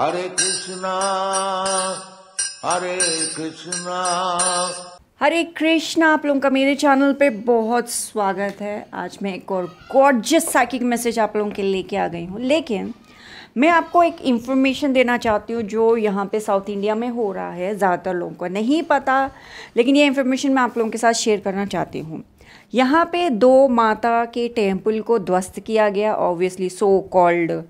हरे कृष्णा हरे कृष्णा हरे कृष्णा आप लोगों का मेरे चैनल पे बहुत स्वागत है आज मैं एक और गॉर्जियस साइकिक मैसेज आप लोगों के लेके आ गई हूँ लेकिन मैं आपको एक इन्फॉर्मेशन देना चाहती हूँ जो यहाँ पे साउथ इंडिया में हो रहा है ज़्यादातर लोगों को नहीं पता लेकिन ये इन्फॉर्मेशन मैं आप लोगों के साथ शेयर करना चाहती हूँ यहाँ पे दो माता के टेम्पल को ध्वस्त किया गया ऑब्वियसली सो कॉल्ड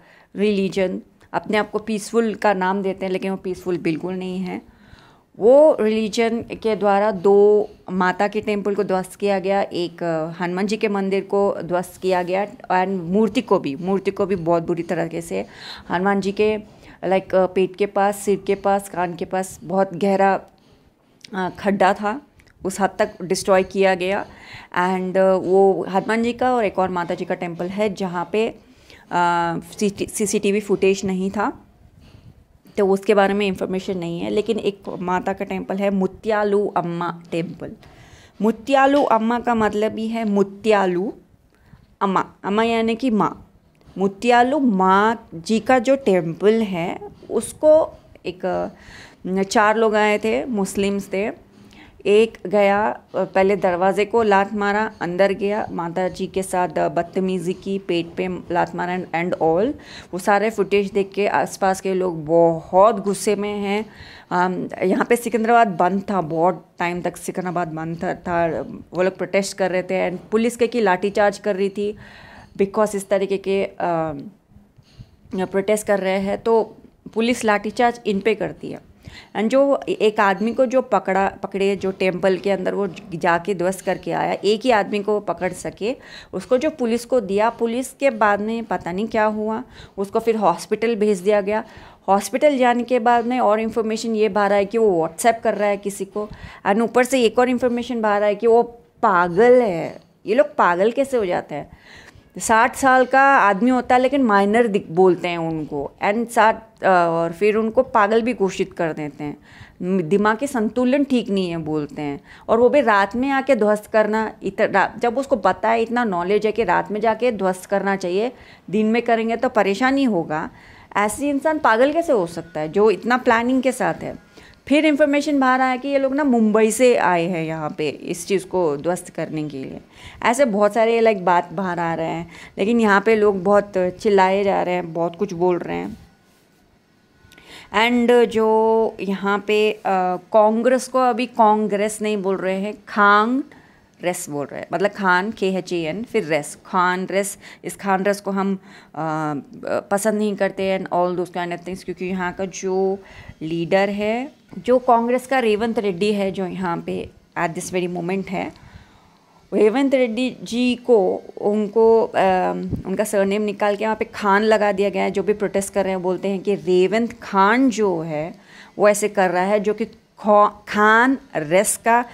रिलीजन अपने आप को पीसफुल का नाम देते हैं लेकिन वो पीसफुल बिल्कुल नहीं है वो रिलीजन के द्वारा दो माता के टेम्पल को ध्वस्त किया गया एक हनुमान जी के मंदिर को ध्वस्त किया गया एंड मूर्ति को भी मूर्ति को भी बहुत बुरी तरीके से हनुमान जी के लाइक पेट के पास सिर के पास कान के पास बहुत गहरा खड्डा था उस हद तक डिस्ट्रॉय किया गया एंड वो हनुमान जी का और एक और माता जी का टेम्पल है जहाँ पे सीसीटीवी फुटेज नहीं था तो उसके बारे में इंफॉर्मेशन नहीं है लेकिन एक माता का टेम्पल है मुत्यालू अम्मा टेम्पल मुत्यालू अम्मा का मतलब ही है मुत्यालू अम्मा अम्मा यानी कि माँ मुत्यालू माँ जी का जो टेम्पल है उसको एक चार लोग आए थे मुस्लिम्स थे एक गया पहले दरवाजे को लात मारा अंदर गया माता जी के साथ बदतमीज़ी की पेट पे लात मारा एंड ऑल वो सारे फुटेज देख के आसपास के लोग बहुत गुस्से में हैं यहाँ पे सिकंदराबाद बंद था बहुत टाइम तक सिकंदराबाद बंद था, था वो लोग प्रोटेस्ट कर रहे थे एंड पुलिस के की लाठी चार्ज कर रही थी बिकॉज इस तरीके के प्रोटेस्ट कर रहे हैं तो पुलिस लाठीचार्ज इन पे करती है एंड जो एक आदमी को जो पकड़ा पकड़े जो टेम्पल के अंदर वो जाके ध्वस्त करके आया एक ही आदमी को वो पकड़ सके उसको जो पुलिस को दिया पुलिस के बाद में पता नहीं क्या हुआ उसको फिर हॉस्पिटल भेज दिया गया हॉस्पिटल जाने के बाद में और इन्फॉर्मेशन ये बाहर आया कि वो व्हाट्सएप कर रहा है किसी को एंड ऊपर से एक और इन्फॉर्मेशन बाहर आया कि वो पागल है ये लोग पागल कैसे हो जाते हैं साठ साल का आदमी होता है लेकिन माइनर दिख बोलते हैं उनको एंड साठ और फिर उनको पागल भी घोषित कर देते हैं दिमाग के संतुलन ठीक नहीं है बोलते हैं और वो भी रात में आके ध्वस्त करना इतना जब उसको पता है इतना नॉलेज है कि रात में जाके ध्वस्त करना चाहिए दिन में करेंगे तो परेशानी होगा ऐसे इंसान पागल कैसे हो सकता है जो इतना प्लानिंग के साथ है फिर इन्फॉर्मेशन बाहर आया कि ये लोग ना मुंबई से आए हैं यहाँ पे इस चीज़ को ध्वस्त करने के लिए ऐसे बहुत सारे लाइक बात बाहर आ रहे हैं लेकिन यहाँ पे लोग बहुत चिल्लाए जा रहे हैं बहुत कुछ बोल रहे हैं एंड जो यहाँ पे कांग्रेस को अभी कांग्रेस नहीं बोल रहे हैं खांग रेस बोल रहे हैं मतलब खान के एच ए एन फिर रेस खान रेस इस खान रेस को हम आ, पसंद नहीं करते and all those kind of things क्योंकि यहाँ का जो लीडर है जो कांग्रेस का रेवंत रेड्डी है जो यहाँ पे एट दिस वेरी मोमेंट है रेवंत रेड्डी जी को उनको आ, उनका सरनेम निकाल के यहाँ पे खान लगा दिया गया है जो भी प्रोटेस्ट कर रहे हैं बोलते हैं कि रेवंत खान जो है वो ऐसे कर रहा है जो कि खान रेस का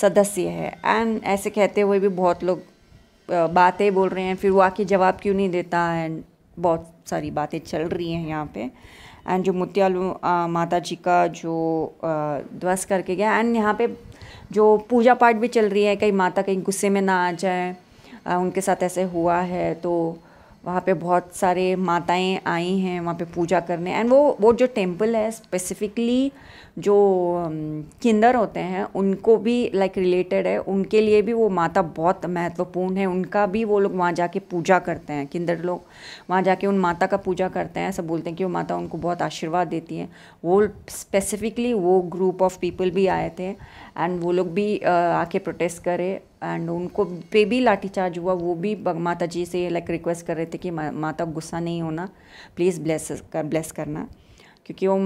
सदस्य है एंड ऐसे कहते हुए भी बहुत लोग बातें बोल रहे हैं फिर वो आके जवाब क्यों नहीं देता एंड बहुत सारी बातें चल रही हैं यहाँ पे एंड जो मुत्यालू माता जी का जो ध्वस करके गया एंड यहाँ पे जो पूजा पाठ भी चल रही है कहीं माता कहीं गुस्से में ना आ जाए उनके साथ ऐसे हुआ है तो वहाँ पे बहुत सारे माताएं आई हैं वहाँ पे पूजा करने एंड वो वो जो टेम्पल है स्पेसिफिकली जो um, किंदर होते हैं उनको भी लाइक like, रिलेटेड है उनके लिए भी वो माता बहुत महत्वपूर्ण है उनका भी वो लोग वहाँ जाके पूजा करते हैं किंदर लोग वहाँ जाके उन माता का पूजा करते हैं सब बोलते हैं कि वो माता उनको बहुत आशीर्वाद देती है वो स्पेसिफिकली वो ग्रुप ऑफ पीपल भी आए थे एंड वो लोग भी uh, आके प्रोटेस्ट करे एंड उनको पे भी लाठीचार्ज हुआ वो भी माता जी से लाइक रिक्वेस्ट कर रहे थे कि मा, माता गुस्सा नहीं होना प्लीज़ ब्लेस कर ब्लेस करना क्योंकि वो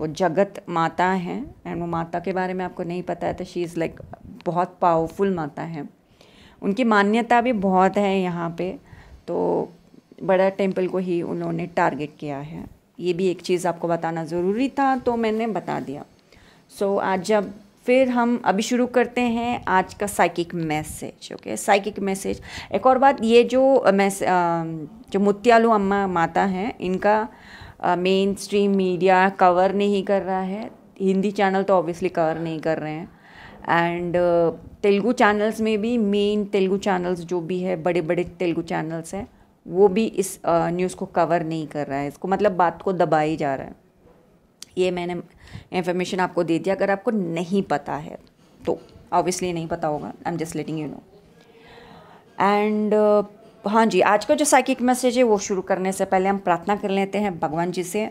वो जगत माता हैं एंड वो माता के बारे में आपको नहीं पता है तो शी इज़ लाइक बहुत पावरफुल माता है उनकी मान्यता भी बहुत है यहाँ पे तो बड़ा टेम्पल को ही उन्होंने टारगेट किया है ये भी एक चीज़ आपको बताना ज़रूरी था तो मैंने बता दिया सो so, आज जब फिर हम अभी शुरू करते हैं आज का psychic message okay psychic message एक और बात ये जो मैसे जो मुत्यालू अम्मा माता हैं इनका मेन स्ट्रीम मीडिया कवर नहीं कर रहा है हिंदी चैनल तो ऑब्वियसली कवर नहीं कर रहे हैं एंड तेलुगु चैनल्स में भी मेन तेलुगु चैनल्स जो भी है बड़े बड़े तेलुगु चैनल्स हैं वो भी इस न्यूज़ को कवर नहीं कर रहा है इसको मतलब बात को दबाई जा रहा है ये मैंने इन्फॉर्मेशन आपको दे दिया अगर आपको नहीं पता है तो ऑब्वियसली नहीं पता होगा I am just letting you know and हाँ जी आज का जो साइकिक मैसेज है वो शुरू करने से पहले हम प्रार्थना कर लेते हैं भगवान जी से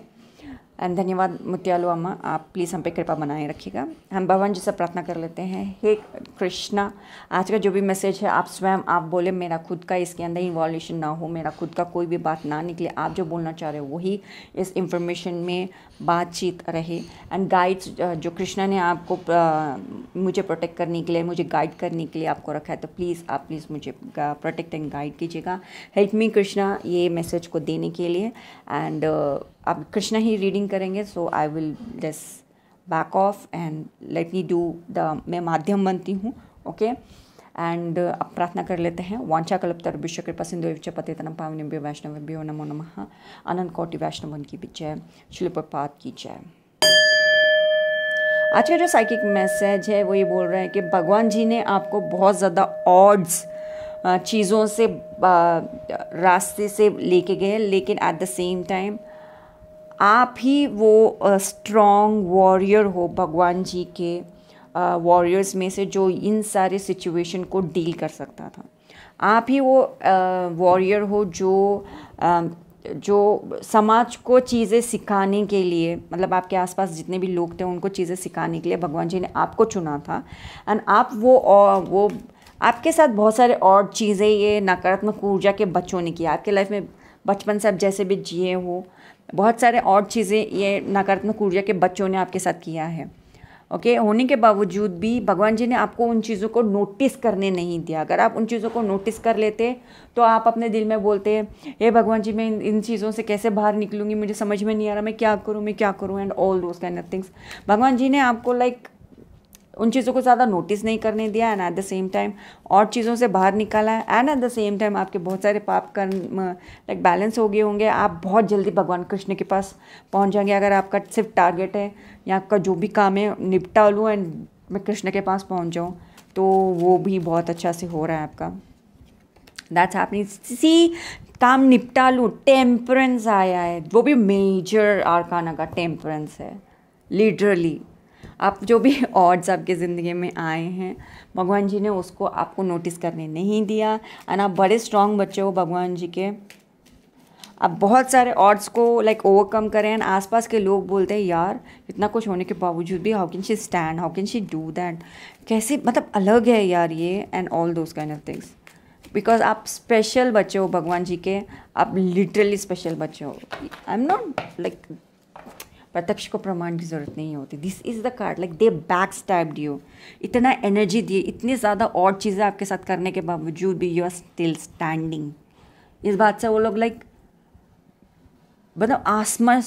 एंड धन्यवाद मुत्यालु अम्मा आप प्लीज़ हम पे कृपा बनाए रखिएगा हम भगवान जी से प्रार्थना कर लेते हैं हे कृष्णा आज का जो भी मैसेज है आप स्वयं आप बोले मेरा खुद का इसके अंदर इन्वॉल्यूशन ना हो मेरा खुद का कोई भी बात ना निकले आप जो बोलना चाह रहे हो वही इस इंफॉर्मेशन में बातचीत रहे एंड गाइड्स जो कृष्णा ने आपको मुझे प्रोटेक्ट करने के लिए मुझे गाइड करने के लिए आपको रखा है तो प्लीज़ आप प्लीज़ मुझे प्रोटेक्ट एंड गाइड कीजिएगा हेल्प मी कृष्णा ये मैसेज को देने के लिए एंड uh, अब कृष्णा ही रीडिंग करेंगे so I will less back off and let me do the मैं माध्यम बनती हूँ ओके एंड uh, अब प्रार्थना कर लेते हैं वांछा तर विश्व कृपा सिंधु विच पतितनम वैष्णव वैष्णवभ्यो नमो नम अनंत कोटि वैष्णवन की भी जय की जय आज का अच्छा, जो साइकिक मैसेज है वो ये बोल रहा है कि भगवान जी ने आपको बहुत ज़्यादा ऑड्स चीज़ों से रास्ते से लेके गए लेकिन एट द सेम टाइम आप ही वो स्ट्रॉन्ग वॉरियर हो भगवान जी के वॉरियर्स में से जो इन सारे सिचुएशन को डील कर सकता था आप ही वो वॉरियर हो जो जो समाज को चीज़ें सिखाने के लिए मतलब आपके आसपास जितने भी लोग थे उनको चीज़ें सिखाने के लिए भगवान जी ने आपको चुना था एंड आप वो वो आपके साथ बहुत सारे और चीज़ें ये नकारात्मक ऊर्जा के बच्चों ने किया आपके लाइफ में बचपन से आप जैसे भी जिए हो बहुत सारे और चीज़ें ये नकारात्मक ऊर्जा के बच्चों ने आपके साथ किया है ओके okay, होने के बावजूद भी भगवान जी ने आपको उन चीज़ों को नोटिस करने नहीं दिया अगर आप उन चीज़ों को नोटिस कर लेते तो आप अपने दिल में बोलते हे भगवान जी मैं इन, चीज़ों से कैसे बाहर निकलूँगी मुझे समझ में नहीं आ रहा मैं क्या करूँ मैं क्या करूँ and all those kind of things भगवान जी ने आपको लाइक उन चीज़ों को ज़्यादा नोटिस नहीं करने दिया and at the same time और चीज़ों से बाहर निकाला है and at the same time आपके बहुत सारे पाप कर्म लाइक बैलेंस हो गए होंगे आप बहुत जल्दी भगवान कृष्ण के पास पहुंच जाएंगे अगर आपका सिर्फ टारगेट है या आपका जो भी काम है निपटा लूँ एंड मैं कृष्ण के पास पहुँच जाऊँ तो वो भी बहुत अच्छा से हो रहा है आपका दैट्स हैपनिंग सी काम निपटा लूँ टेम्परेंस आया है वो भी मेजर आरखाना का टेम्परेंस है लिटरली आप जो भी ऑड्स आपके ज़िंदगी में आए हैं भगवान जी ने उसको आपको नोटिस करने नहीं दिया एंड आप बड़े स्ट्रांग बच्चे हो भगवान जी के आप बहुत सारे ऑड्स को लाइक ओवरकम करें एंड आसपास के लोग बोलते हैं यार इतना कुछ होने के बावजूद भी how can she stand how can she do that कैसे मतलब अलग है यार ये and all those kind of things because आप स्पेशल बच्चे हो भगवान जी के आप लिटरली स्पेशल बच्चे हो आई एम नॉट लाइक प्रत्यक्ष को प्रमाण की ज़रूरत नहीं होती this is the card like they back step you इतना एनर्जी दिए इतने ज़्यादा और चीज़ें आपके साथ करने के बावजूद भी यू आर स्टिल स्टैंडिंग इस बात से वो लोग लाइक मतलब आसमान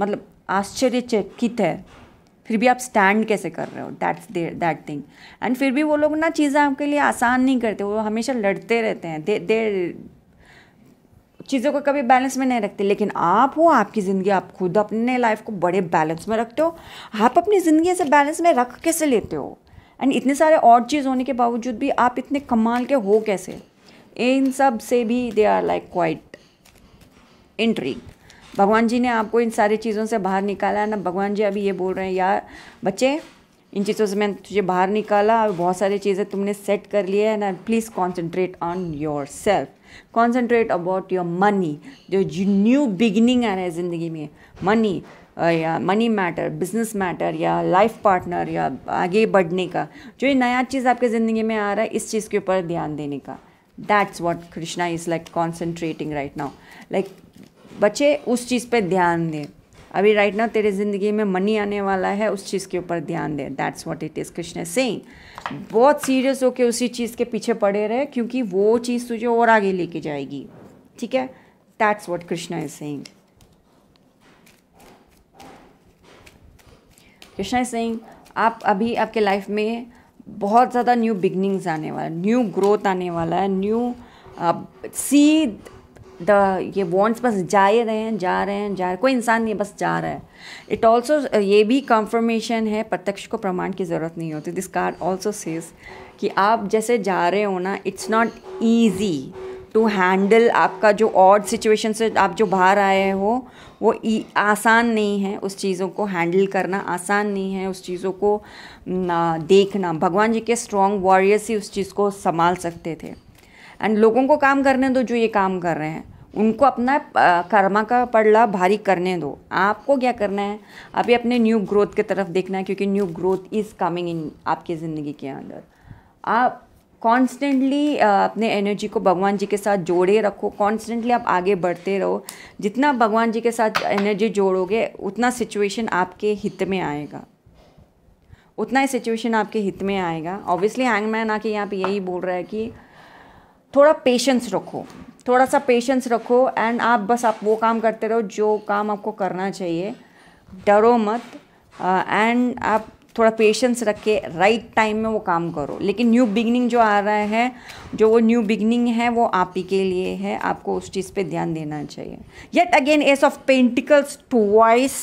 मतलब आश्चर्यचकित है फिर भी आप स्टैंड कैसे कर रहे हो दैट्स दैट थिंग एंड फिर भी वो लोग ना चीज़ें आपके लिए आसान नहीं करते वो हमेशा लड़ते रहते हैं दे चीज़ों को कभी बैलेंस में नहीं रखते लेकिन आप हो आपकी ज़िंदगी आप खुद अपने लाइफ को बड़े बैलेंस में रखते हो आप अपनी ज़िंदगी से बैलेंस में रख कैसे लेते हो एंड इतने सारे और चीज़ होने के बावजूद भी आप इतने कमाल के हो कैसे इन सब से भी they are like quite intrigued भगवान जी ने आपको इन सारी चीज़ों से बाहर निकाला ना भगवान जी अभी ये बोल रहे हैं यार बच्चे इन चीज़ों से मैंने तुझे बाहर निकाला और बहुत सारी चीज़ें तुमने सेट कर लिए है ना please concentrate on yourself concentrate about your money जो न्यू बिगिनिंग आ रहा है ज़िंदगी में मनी या मनी मैटर बिजनेस मैटर या लाइफ पार्टनर या आगे बढ़ने का जो ये नया चीज़ आपके ज़िंदगी में आ रहा है इस चीज़ के ऊपर ध्यान देने का that's what Krishna is like concentrating right now like बच्चे उस चीज़ पर ध्यान दें अभी राइट ना तेरे ज़िंदगी में मनी आने वाला है उस चीज़ के ऊपर ध्यान दे that's what it is Krishna Singh बहुत सीरियस होकर उसी चीज़ के पीछे पड़े रहे क्योंकि वो चीज़ तुझे और आगे लेके जाएगी ठीक है that's what Krishna is saying Krishna Singh आप अभी आपके लाइफ में बहुत ज़्यादा न्यू बिगनिंग्स आने वाला है न्यू ग्रोथ आने वाला है न्यू सी द ये वॉन्ट्स बस जा ही रहे हैं जा रहे हैं जा रहे कोई इंसान नहीं बस जा रहा है इट ऑल्सो uh, ये भी कंफर्मेशन है प्रत्यक्ष को प्रमाण की ज़रूरत नहीं होती दिस कार्ड ऑल्सो सेज कि आप जैसे जा रहे हो ना it's not easy to handle आपका जो ऑड सिचुएशन से आप जो बाहर आए हो वो आसान नहीं है उस चीज़ों को हैंडल करना आसान नहीं है उस चीज़ों को देखना भगवान जी के स्ट्रॉन्ग वॉरियर्स ही उस चीज़ को संभाल सकते थे एंड लोगों को काम करने दो जो ये काम कर रहे हैं उनको अपना कर्मा का पड़ला भारी करने दो आपको क्या करना है अभी अपने न्यू ग्रोथ की तरफ देखना है क्योंकि new growth is coming in आपकी ज़िंदगी के अंदर आप कॉन्स्टेंटली अपने एनर्जी को भगवान जी के साथ जोड़े रखो कॉन्स्टेंटली आप आगे बढ़ते रहो जितना भगवान जी के साथ एनर्जी जोड़ोगे उतना सिचुएशन आपके हित में आएगा उतना ही सिचुएशन आपके हित में आएगा ऑब्वियसली हैंगमैन आके यहाँ पे यही बोल रहा है कि थोड़ा पेशेंस रखो थोड़ा सा पेशेंस रखो एंड आप बस आप वो काम करते रहो जो काम आपको करना चाहिए डरो मत एंड uh, आप थोड़ा पेशेंस रख के राइट टाइम में वो काम करो लेकिन न्यू बिगनिंग जो आ रहा है जो वो न्यू बिगनिंग है वो आप ही के लिए है आपको उस चीज़ पे ध्यान देना चाहिए yet again ace of pentacles to voice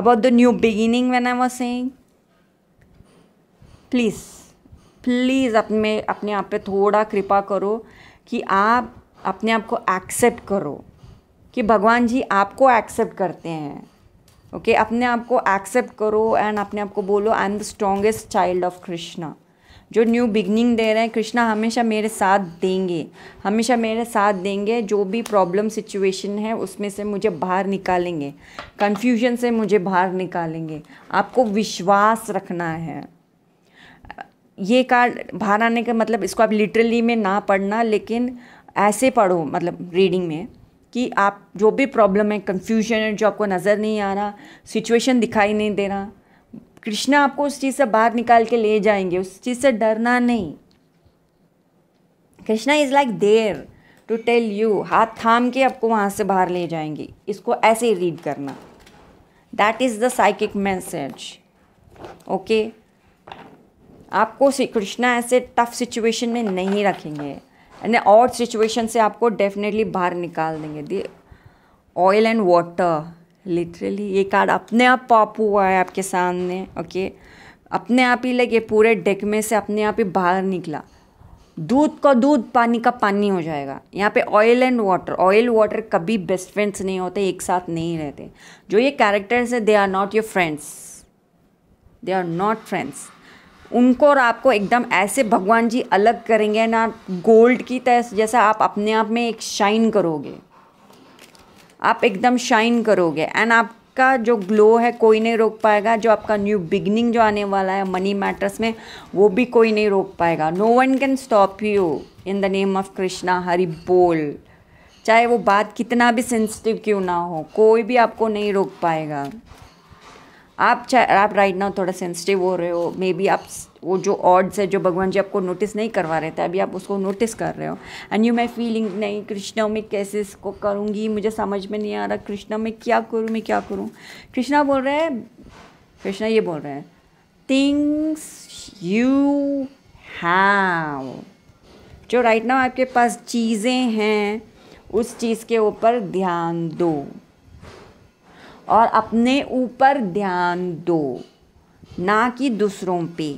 about the new beginning when I was saying please please अपने अपने आप पे थोड़ा कृपा करो कि आप अपने आप को एक्सेप्ट करो कि भगवान जी आपको एक्सेप्ट करते हैं ओके okay? अपने आप को एक्सेप्ट करो एंड अपने आप को बोलो I am the strongest child of Krishna जो न्यू बिगनिंग दे रहे हैं कृष्णा हमेशा मेरे साथ देंगे हमेशा मेरे साथ देंगे जो भी प्रॉब्लम सिचुएशन है उसमें से मुझे बाहर निकालेंगे कन्फ्यूजन से मुझे बाहर निकालेंगे आपको विश्वास रखना है ये कार्ड बाहर आने का मतलब इसको आप लिटरली में ना पढ़ना लेकिन ऐसे पढ़ो मतलब रीडिंग में कि आप जो भी प्रॉब्लम है कन्फ्यूजन है जो आपको नज़र नहीं आ रहा सिचुएशन दिखाई नहीं दे रहा कृष्णा आपको उस चीज़ से बाहर निकाल के ले जाएंगे उस चीज़ से डरना नहीं Krishna is like there to tell you हाथ थाम के आपको वहाँ से बाहर ले जाएंगे इसको ऐसे ही रीड करना that is the psychic message okay आपको श्री कृष्णा ऐसे टफ सिचुएशन में नहीं रखेंगे यानी और सिचुएशन से आपको डेफिनेटली बाहर निकाल देंगे the oil and water literally ये कार्ड अपने आप पॉप हुआ है आपके सामने ओके अपने आप ही लगे पूरे डेक में से अपने आप ही बाहर निकला दूध का दूध पानी का पानी हो जाएगा यहाँ पे oil and water oil water कभी बेस्ट फ्रेंड्स नहीं होते एक साथ नहीं रहते जो ये कैरेक्टर्स है they are not your friends they are not friends उनको और आपको एकदम ऐसे भगवान जी अलग करेंगे ना गोल्ड की तरह जैसा आप अपने आप में एक शाइन करोगे आप एकदम शाइन करोगे एंड आपका जो ग्लो है कोई नहीं रोक पाएगा जो आपका न्यू बिगनिंग जो आने वाला है मनी मैटर्स में वो भी कोई नहीं रोक पाएगा no one can stop you in the name of Krishna Hari बोल चाहे वो बात कितना भी सेंसिटिव क्यों ना हो कोई भी आपको नहीं रोक पाएगा आप चाहे आप राइट नाउ थोड़ा सेंसिटिव हो रहे हो मे बी आप वो जो ऑड्स है जो भगवान जी आपको नोटिस नहीं करवा रहे थे अभी आप उसको नोटिस कर रहे हो एंड यू मैं फीलिंग नहीं कृष्णा में कैसे इसको करूँगी मुझे समझ में नहीं आ रहा कृष्णा में क्या करूँ मैं क्या करूँ कृष्णा बोल रहे हैं कृष्णा ये बोल रहे हैं थिंग्स यू हैव जो राइट नाउ आपके पास चीज़ें हैं उस चीज़ के ऊपर ध्यान दो और अपने ऊपर ध्यान दो ना कि दूसरों पे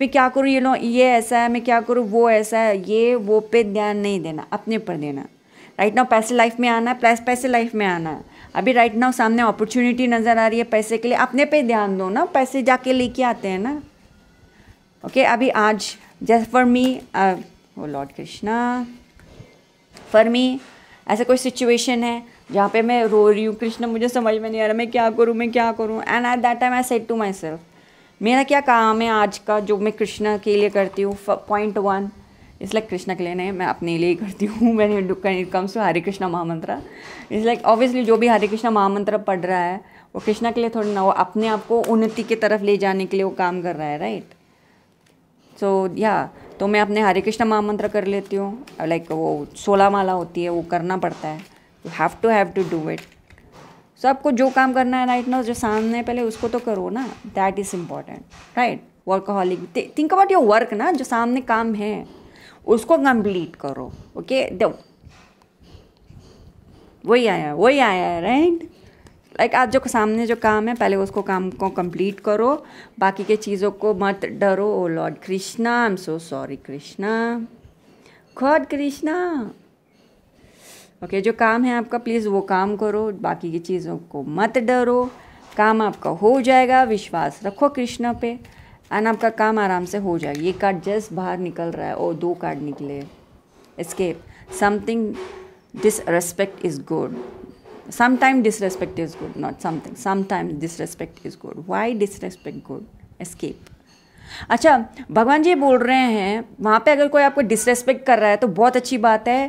मैं क्या करूँ ये लो ये ऐसा है मैं क्या करूँ वो ऐसा है ये वो पे ध्यान नहीं देना अपने पर देना राइट नाउ पैसे लाइफ में आना है प्लस पैसे लाइफ में आना है अभी राइट नाउ सामने अपॉर्चुनिटी नज़र आ रही है पैसे के लिए अपने पे ध्यान दो ना पैसे जाके लेके आते हैं ना ओके okay, अभी आज just for me O lord Krishna for me ऐसा कोई सिचुएशन है जहाँ पे मैं रो रही हूँ कृष्ण मुझे समझ में नहीं आ रहा मैं क्या करूँ मैं क्या करूँ and at that time I said to myself मेरा क्या काम है आज का जो मैं कृष्णा के लिए करती हूँ point one it's like Krishna के लिए नहीं मैं अपने लिए ही करती हूँ मैंने it comes to Hare Krishna महामंत्र इट्स लाइक ऑब्वियसली जो भी हरे कृष्णा महामंत्र पढ़ रहा है वो कृष्णा के लिए थोड़ी ना वो अपने आप को उन्नति की तरफ ले जाने के लिए वो काम कर रहा है राइट सो या तो मैं अपने हरे कृष्णा महामंत्र कर लेती हूँ लाइक वो सोलह माला होती है वो करना पड़ता है you have to have to do it so आपको जो काम करना है राइट ना जो सामने पहले उसको तो करो ना that is important right workaholic think about your work ना जो सामने काम है उसको कंप्लीट करो ओके दे वही आया वही आया है राइट लाइक आज जो सामने जो काम है पहले उसको काम को कंप्लीट करो बाकी के चीज़ों को मत डरो oh lord Krishna I am so sorry Krishna god Krishna okay okay, जो काम है आपका प्लीज़ वो काम करो बाकी की चीज़ों को मत डरो काम आपका हो जाएगा विश्वास रखो कृष्णा पे एंड आपका काम आराम से हो जाएगा ये कार्ड जस्ट बाहर निकल रहा है और दो कार्ड निकले escape something disrespect is good sometime disrespect is good not something sometime disrespect is good why disrespect good escape अच्छा भगवान जी बोल रहे हैं वहाँ पे अगर कोई आपको डिसरेस्पेक्ट कर रहा है तो बहुत अच्छी बात है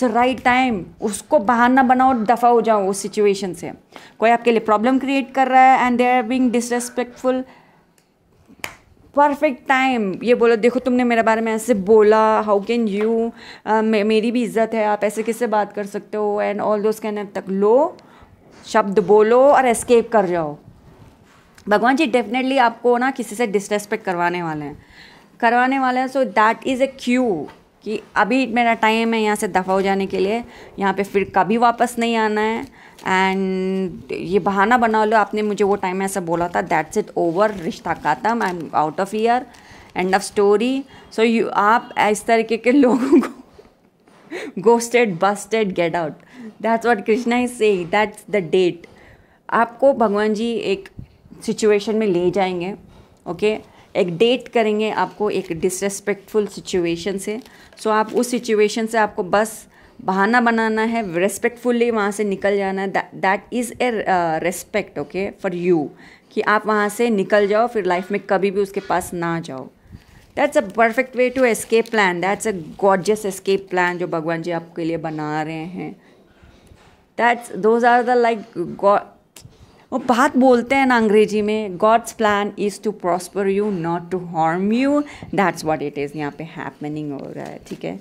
सो राइट टाइम उसको बहाना बनाओ दफ़ा हो जाओ उस सिचुएशन से कोई आपके लिए प्रॉब्लम क्रिएट कर रहा है and they are being disrespectful perfect time ये बोलो देखो तुमने मेरे बारे में ऐसे बोला हाउ कैन यू मेरी भी इज्जत है आप ऐसे किससे बात कर सकते हो एंड ऑल दोस्त कहने तक लो शब्द बोलो और एस्केप कर जाओ भगवान जी डेफिनेटली आपको ना किसी से डिसरेस्पेक्ट करवाने वाले हैं करवाने वाले हैं so that is a cue कि अभी मेरा टाइम है यहाँ से दफ़ा हो जाने के लिए यहाँ पे फिर कभी वापस नहीं आना है एंड ये बहाना बना लो आपने मुझे वो टाइम ऐसा बोला था दैट्स इट ओवर रिश्ता ख़त्म I am out of year end of story so you आप इस तरीके के लोगों को ghosted busted get out that's what Krishna is say that's the date आपको भगवान जी एक सिचुएशन में ले जाएंगे ओके okay? एक डेट करेंगे आपको एक डिसरेस्पेक्टफुल सिचुएशन से सो so आप उस सिचुएशन से आपको बस बहाना बनाना है रेस्पेक्टफुली वहाँ से निकल जाना है that is a respect okay for you कि आप वहाँ से निकल जाओ फिर लाइफ में कभी भी उसके पास ना जाओ that's a perfect way to escape plan that's a gorgeous escape plan जो भगवान जी आपके लिए बना रहे हैं that's those are the like वो बात बोलते हैं ना अंग्रेजी में god's plan is to prosper you not to harm you that's what it is यहाँ पे हैपनिंग हो रहा है ठीक है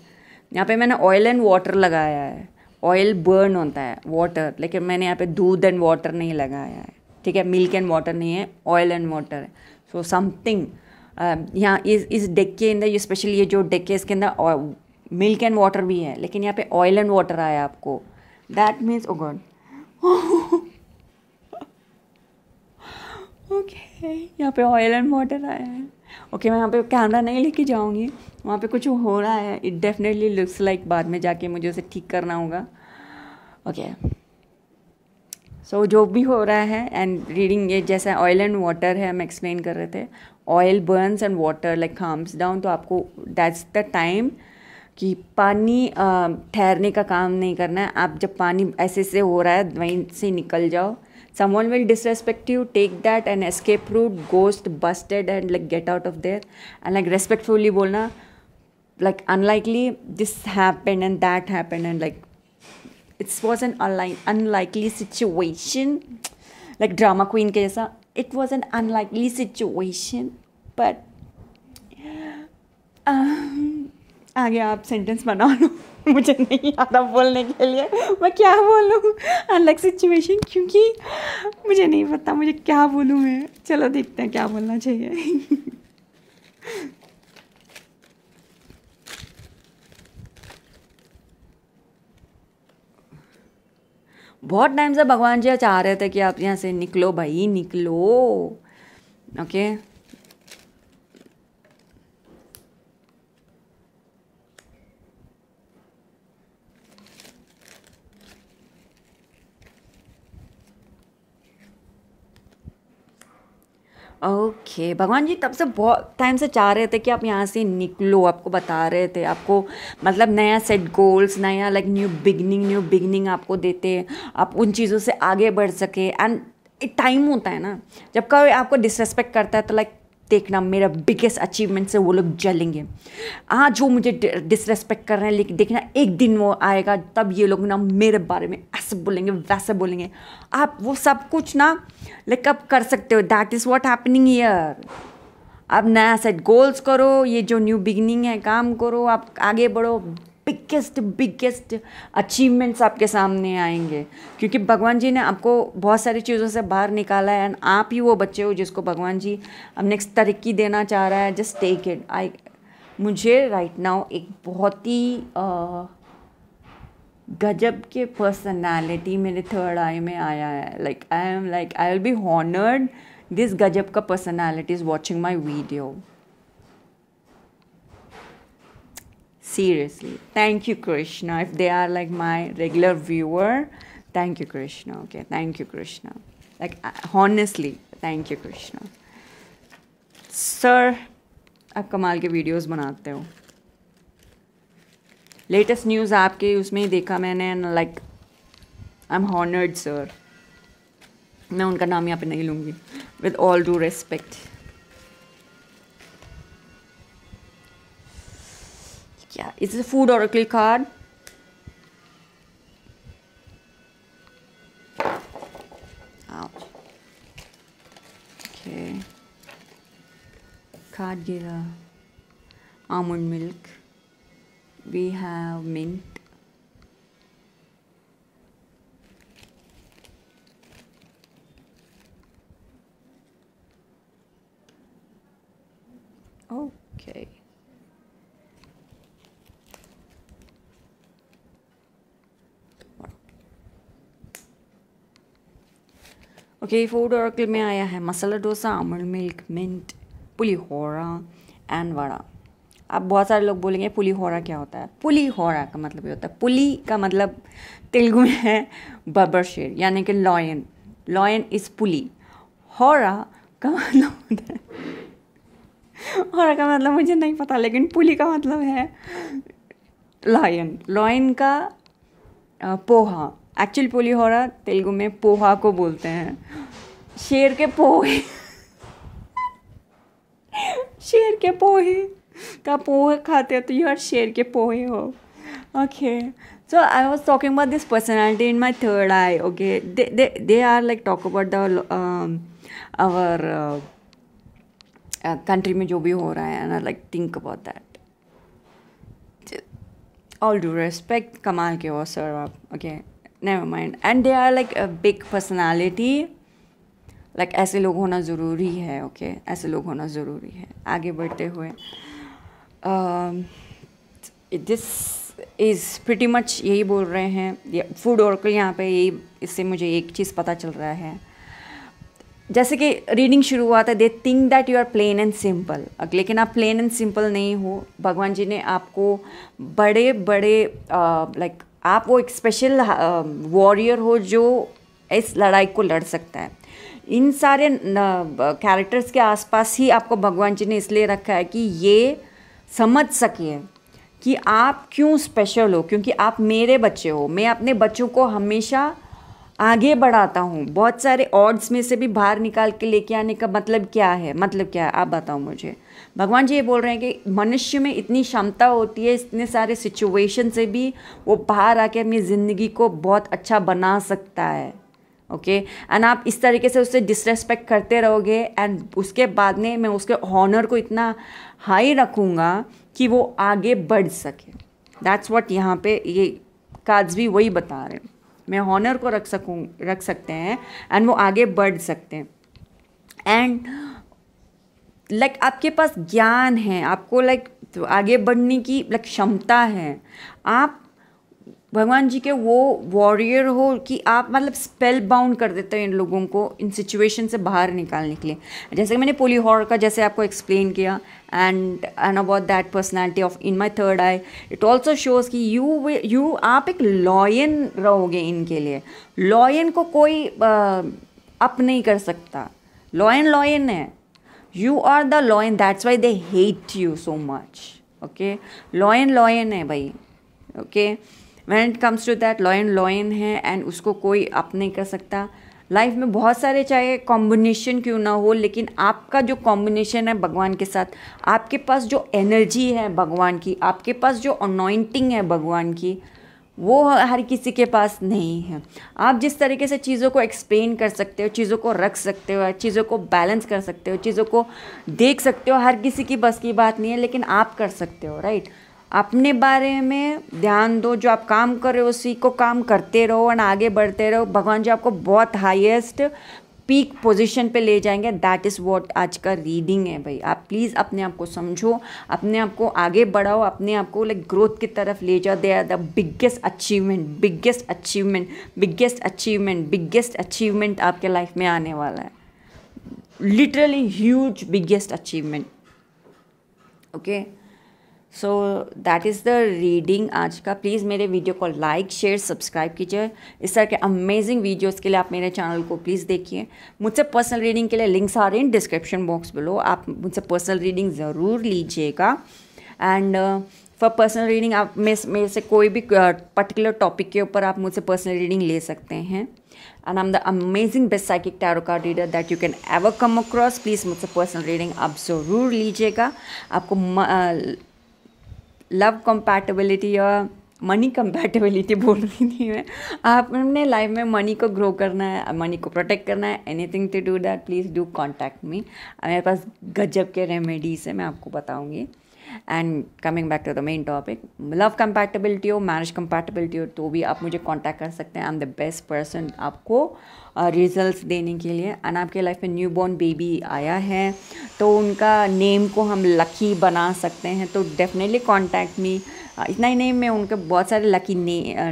यहाँ पे मैंने ऑयल एंड वाटर लगाया है ऑयल बर्न होता है वाटर लेकिन मैंने यहाँ पे दूध एंड वाटर नहीं लगाया है ठीक है मिल्क एंड वाटर नहीं है ऑयल एंड वाटर है सो समथिंग um, यहाँ इस इस डेक के अंदर ये स्पेशली ये जो डेक है इसके अंदर मिल्क एंड वाटर भी है लेकिन यहाँ पे ऑयल एंड वाटर आया आपको that means oh god okay यहाँ पे ऑयल एंड वाटर आया है ओके okay, मैं यहाँ पे कैमरा नहीं लेके जाऊँगी वहाँ पे कुछ हो रहा है इट डेफिनेटली लुक्स लाइक बाद में जाके मुझे उसे ठीक करना होगा ओके okay. सो so, जो भी हो रहा है एंड रीडिंग ये जैसा ऑयल एंड वाटर है हम एक्सप्लेन कर रहे थे oil burns and water like calms down तो आपको दैट्स द टाइम कि पानी ठहरने का काम नहीं करना है आप जब पानी ऐसे से हो रहा है वहीं से निकल जाओ someone will disrespect you take that and escape route ghost busted and like get out of there and like respectfully बोलना like unlikely this happen and that happen and like it's was an unlike unlikely situation like drama queen के जैसा it was an unlikely situation but आगे आप sentence बना लो मुझे नहीं आता बोलने के लिए मैं क्या बोलूँ अलग सिचुएशन क्योंकि मुझे नहीं पता मुझे क्या बोलूँ मैं चलो देखते हैं क्या बोलना चाहिए बहुत टाइम से भगवान जी चाह रहे थे कि आप यहाँ से निकलो भाई निकलो ओके okay? ओके okay, भगवान जी तब से बहुत टाइम से चाह रहे थे कि आप यहाँ से निकलो आपको बता रहे थे आपको मतलब नया सेट गोल्स नया like new beginning new beginning आपको देते आप उन चीज़ों से आगे बढ़ सके एंड टाइम होता है ना जब कोई आपको डिसरेस्पेक्ट करता है तो लाइक देखना मेरा बिगेस्ट अचीवमेंट से वो लोग जलेंगे आज जो मुझे डिसरेस्पेक्ट कर रहे हैं लेकिन देखना एक दिन वो आएगा तब ये लोग ना मेरे बारे में ऐसे बोलेंगे वैसे बोलेंगे आप वो सब कुछ ना लाइक अब कर सकते हो that is what happening year आप नया सेट गोल्स करो ये जो न्यू बिगनिंग है काम करो आप आगे बढ़ो बिगेस्ट बिगेस्ट अचीवमेंट्स आपके सामने आएंगे क्योंकि भगवान जी ने आपको बहुत सारी चीज़ों से बाहर निकाला है एंड आप ही वो बच्चे हो जिसको भगवान जी अब नेक्स्ट तरक्की देना चाह रहा है जस्ट टेक इट आई मुझे राइट right नाउ एक बहुत ही गजब के पर्सनालिटी मेरे थर्ड आई में आया है like I am like I will be honoured this गजब का personality is watching my video seriously. Thank you, Krishna. If they are like my regular viewer, thank you, Krishna. Okay, thank you, Krishna. Like, honestly, thank you Krishna sir आप कमाल के videos बनाते हो latest news आपके उसमें ही देखा मैंने like I am honoured sir मैं उनका नाम यहाँ पे नहीं लूँगी with all due respect it a food oracle card. Ouch. Okay. Card giver. Almond milk. We have mint. Okay food औरकल में आया है masala dosa almond milk mint pulihora and vada अब बहुत सारे लोग बोलेंगे पुली होरा क्या होता है पुली होरा का मतलब ये होता है पुली का मतलब तेलुगु में है बबर शेर यानी कि लॉयन लॉयन इज़ पुली होरा का मतलब होता है होरा का मतलब मुझे नहीं पता लेकिन पुली का मतलब है लॉयन लॉयन का पोहा एक्चुअल पोलीहोरा तेलुगु में पोहा को बोलते हैं शेर के पोहे शेर के पोहे का पोहे खाते हो तो यू आर शेर के पोहे हो okay so I was talking about this personality in my third eye okay they are like talk about their country में जो भी हो रहा है ना like think about that all due respect कमाल के हो सर आप okay okay. Never mind and they are like a big personality like ऐसे लोग होना ज़रूरी है ओके okay? ऐसे लोग होना ज़रूरी है आगे बढ़ते हुए दिस इज़ प्रिटी मच यही बोल रहे हैं फूड ऑर्कल यहाँ पे यही इससे मुझे एक चीज़ पता चल रहा है जैसे कि रीडिंग शुरू हुआ था they think that you are plain and simple लेकिन आप प्लेन एंड सिंपल नहीं हो भगवान जी ने आपको बड़े बड़े लाइक आप वो एक स्पेशल वॉरियर um, हो जो इस लड़ाई को लड़ सकता है इन सारे कैरेक्टर्स के आसपास ही आपको भगवान जी ने इसलिए रखा है कि ये समझ सके कि आप क्यों स्पेशल हो क्योंकि आप मेरे बच्चे हो मैं अपने बच्चों को हमेशा आगे बढ़ाता हूँ बहुत सारे ऑड्स में से भी बाहर निकाल के लेके आने का मतलब क्या है मतलब क्या है आप बताओ मुझे भगवान जी ये बोल रहे हैं कि मनुष्य में इतनी क्षमता होती है इतने सारे सिचुएशन से भी वो बाहर आके अपनी ज़िंदगी को बहुत अच्छा बना सकता है ओके okay? एंड आप इस तरीके से उससे डिसरेस्पेक्ट करते रहोगे एंड उसके बाद में मैं उसके हॉनर को इतना हाई रखूँगा कि वो आगे बढ़ सके दैट्स वॉट यहाँ पे ये काज भी वही बता रहे हैं में हॉनर को रख सकूँ रख सकते हैं एंड वो आगे बढ़ सकते हैं एंड लाइक like, आपके पास ज्ञान है आपको लाइक like, तो आगे बढ़ने की लाइक like, क्षमता है आप भगवान जी के वो वॉरियर हो कि आप मतलब स्पेल बाउंड कर देते हो इन लोगों को इन सिचुएशन से बाहर निकालने के लिए जैसे कि मैंने पोली हॉर का जैसे आपको एक्सप्लेन किया and and about that personality of in my third eye it also shows कि यू यू आप एक लॉयन रहोगे इनके लिए लॉयन को कोई अप नहीं कर सकता लॉयन लॉयन है you are the lion that's why they hate you so much okay lion lion है भाई okay okay? When it comes to that lion lion है एंड उसको कोई अप नहीं कर सकता लाइफ में बहुत सारे चाहे कॉम्बिनेशन क्यों ना हो लेकिन आपका जो कॉम्बिनेशन है भगवान के साथ आपके पास जो एनर्जी है भगवान की आपके पास जो अनोइंटिंग है भगवान की वो हर किसी के पास नहीं है आप जिस तरीके से चीज़ों को एक्सप्लेन कर सकते हो चीज़ों को रख सकते हो चीज़ों को बैलेंस कर सकते हो चीज़ों को देख सकते हो हर किसी की बस की बात नहीं है लेकिन आप कर सकते हो राइट right? अपने बारे में ध्यान दो जो आप काम कर रहे हो उसी को काम करते रहो एंड आगे बढ़ते रहो भगवान जी आपको बहुत हाईएस्ट पीक पोजीशन पे ले जाएंगे दैट इज़ वॉट आज का रीडिंग है भाई आप प्लीज़ अपने आप को समझो अपने आप को आगे बढ़ाओ अपने आप को लाइक ग्रोथ की तरफ ले जाओ they are the biggest achievement biggest achievement biggest achievement biggest achievement आपके लाइफ में आने वाला है literally huge biggest achievement okay so that is the reading आज का प्लीज़ मेरे वीडियो को लाइक शेयर सब्सक्राइब कीजिए इस तरह के अमेजिंग वीडियोज़ के लिए आप मेरे चैनल को प्लीज़ देखिए मुझसे पर्सनल रीडिंग के लिए लिंक्स आ रहे हैं डिस्क्रिप्शन बॉक्स बिलो आप मुझसे पर्सनल रीडिंग ज़रूर लीजिएगा एंड फॉर पर्सनल रीडिंग आप मेरे मेरे से कोई भी पर्टिकुलर uh, टॉपिक के ऊपर आप मुझसे पर्सनल रीडिंग ले सकते हैं and I am the amazing best psychic tarot card reader that you can ever come across please मुझसे पर्सनल रीडिंग आप ज़रूर लीजिएगा आपको uh, लव कंपैटिबिलिटी या मनी कंपैटिबिलिटी बोल रही थी मैं आपने लाइफ में मनी को ग्रो करना है मनी को प्रोटेक्ट करना है anything to do that please do contact me मेरे पास गजब के रेमेडीज़ है मैं आपको बताऊँगी and coming back to the main topic love compatibility हो मैरिज कंपैटिबिलिटी हो तो भी आप मुझे कांटेक्ट कर सकते हैं I am the best person आपको रिजल्ट्स uh, देने के लिए एंड आपके लाइफ में न्यू बॉर्न बेबी आया है तो उनका नेम को हम लकी बना सकते हैं तो डेफिनेटली कॉन्टैक्ट मी हाँ, इतना ही नहीं मैं उनके बहुत सारे lucky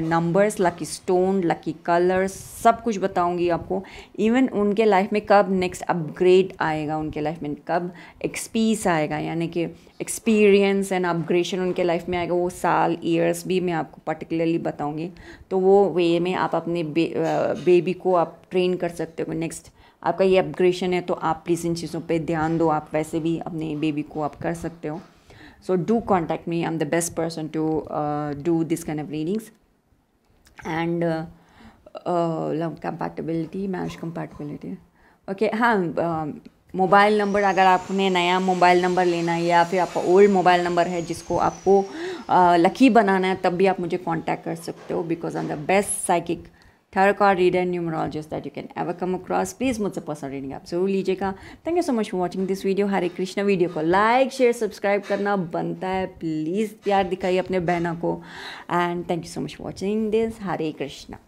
numbers lucky stone lucky colours सब कुछ बताऊंगी आपको इवन उनके लाइफ में कब नेक्स्ट अपग्रेड आएगा उनके लाइफ में कब एक्सपीस आएगा यानी कि एक्सपीरियंस एंड अपग्रेशन उनके लाइफ में आएगा वो साल ईयर्स भी मैं आपको पर्टिकुलरली बताऊँगी तो वो वे में आप अपने बे, बेबी को आप ट्रेन कर सकते हो नेक्स्ट आपका ये अपग्रेशन है तो आप प्लीज़ इन चीज़ों पे ध्यान दो आप वैसे भी अपने बेबी को आप कर सकते हो So do contact me. I'm the best person to uh, do this kind of readings. And uh, uh, love compatibility, marriage compatibility. Okay, ha um, mobile number अगर आपने नया मोबाइल नंबर लेना है या फिर आपका ओल्ड मोबाइल नंबर है जिसको आपको लकी बनाना है तब भी आप मुझे कांटेक्ट कर सकते हो because I am the best psychic tarot card reader and numerologist that you can ever across please मुझसे पर्सनल रीडिंग आप जरूर लीजिएगा thank you so much for watching this video Hare Krishna video को लाइक शेयर सब्सक्राइब करना बनता है please प्यार दिखाइए अपने बहनों को and thank you so much for watching this Hare Krishna